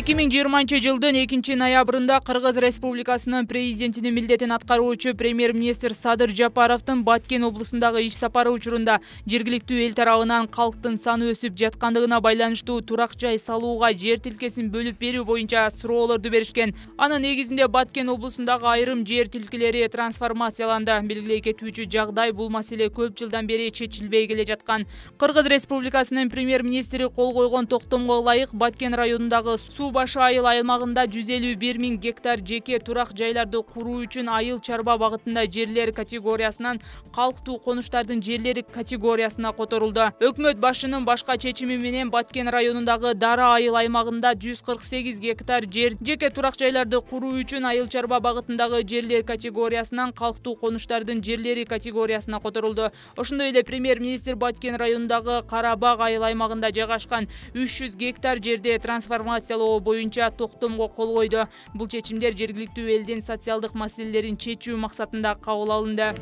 эки миң жыйырманчы жылдын экинчи ноябрында кыргыз республикасынын президентинин милдетин аткаруучу премьер министр садыр жапаровдун баткен облусундагы иш сапары учурунда жергиликтүү эл тарабынан калктын саны өсүп жаткандыгына байланыштуу турак жай салууга жер тилкесин бөлүп берүү боюнча суроолорду беришкен анын негизинде баткен облусундагы айрым жер тилкелери трансформацияланды белгилей кетүүчү жагдай бул маселе көп жылдан бери чечилбей келе жаткан кыргыз республикасынын премьер министри кол койгон токтомго ылайык баткен районундагы суу суу башы айыл аймагында 151 элүү гектар жеке турак жайларды куруу үчүн айыл чарба бағытында жерлер категориясынан калктуу конуштардын жерлері категориясына қоторылды. өкмөт башының башқа чечими менен баткен районындағы дара айыл аймагында 148 гектар жер жеке турак жайларды куруу үчүн айыл чарба бағытындағы жерлер категориясынан калктуу конуштардын жерлері категориясына қоторылды. ошондой эле премьер министр баткен районундагы кара айыл аймагында жайгашкан 300 гектар жерде трансформациялоо боюнча токтомго кол койду бул чечимдер жергиликтүү элдин социалдык маселелерин чечүү максатында кабыл алынды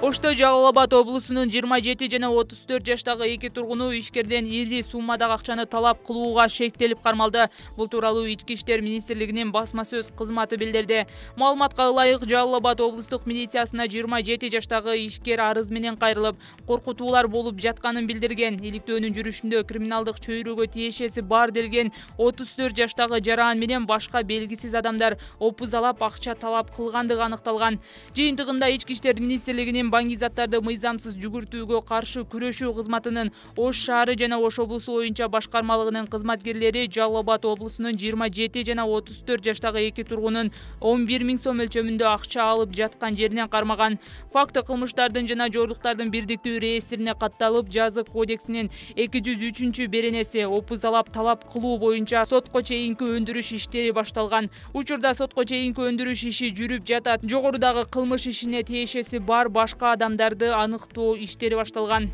ошто жалал абад облусунун жыйырма жети жана отуз төрт жаштагы эки тургуну ишкерден ири суммадагы акчаны талап кылууга шектелип кармалды бул тууралуу ички иштер министрлигинин басма сөз кызматы билдирди маалыматка ылайык жалал абад облустук милициясына жыйырма жети жаштагы ишкер арыз менен кайрылып коркутуулар болуп жатканын билдирген иликтөөнүн жүрүшүндө криминалдык чөйрөгө тиешеси бар делген отуз төрт жаштагы жаран менен башка белгисиз адамдар опузалап акча талап кылгандыгы аныкталган жыйынтыгында ички иштер министрлигинин баңги заттарды мыйзамсыз жүгүртүүгө каршы күрөшүү кызматынын ош шаары жана ош облусу боюнча башкармалыгынын кызматкерлери жалал абад облусунун жыйырма жети жана отуз төрт жаштагы эки тургунун он бир миң сом өлчөмүндө акча алып жаткан жеринен кармаган факты кылмыштардын жана жордуктардын бирдиктүү реестрине катталып жазык кодексинин эки жүз үчүнчү беренеси опузалап талап кылуу боюнча сотко чейинки өндүрүш иштери башталган учурда сотко чейинки өндүрүш иши жүрүп жатат жогорудагы кылмыш ишине тиешеси бар башка башка адамдарды аныктоо иштери башталган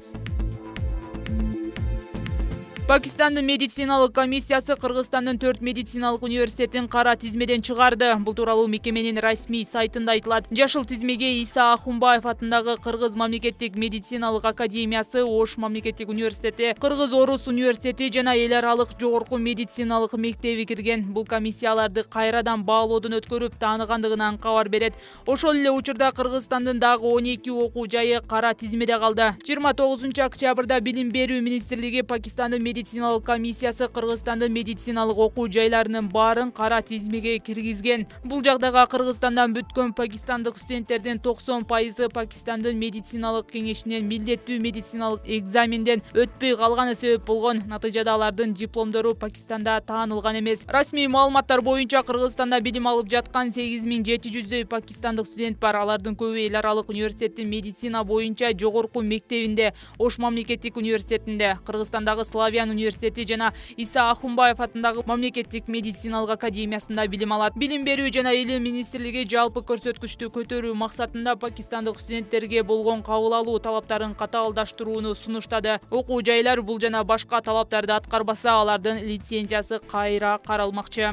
пакистандын медициналык комиссиясы кыргызстандын төрт медициналык университетин кара тизмеден чыгарды бул тууралуу мекеменин расмий сайтында айтылат жашыл тизмеге иса ахунбаев атындагы кыргыз мамлекеттик медициналык академиясы ош мамлекеттик университети кыргыз орус университети жана эл аралык жогорку медициналык мектеби кирген бул комиссияларды кайрадан баалоодон өткөрүп тааныгандыгынан кабар берет ошол эле учурда кыргызстандын дагы он эки окуу жайы кара тизмеде калды жыйырма тогузунчу октябрда билим берүү министрлиги пакистандын медициналық комиссиясы Қырғызстанды медициналық оқу жайларының барын қара тезмеге кіргізген. Бұл жағдаға Қырғызстандан бүткөн пакистандық студенттерден 90 пайызы Пакистандың медициналық кенешінен милдеттүү медициналық экзаменден өтпей қалғаны себеп болған. Натыйжада алардын дипломдору Пакистанда таанылган эмес. Расмий маалыматтар боюнча Кыргызстанда билим алып жаткан 8700 пакистандық студент бар. Алардын көбү эл аралык университеттин медицина боюнча жогорку мектебинде, Ош мамлекеттик университетинде, Кыргызстандагы славян университети жана иса ахунбаев атындагы мамлекеттик медициналык академиясында билим алат билим берүү жана илим министрлиги жалпы көрсөткүчтү көтөрүү максатында пакистандык студенттерге болгон кабыл алуу талаптарын катаалдаштырууну сунуштады окуу жайлар бул жана башка талаптарды аткарбаса алардын лицензиясы кайра каралмакчы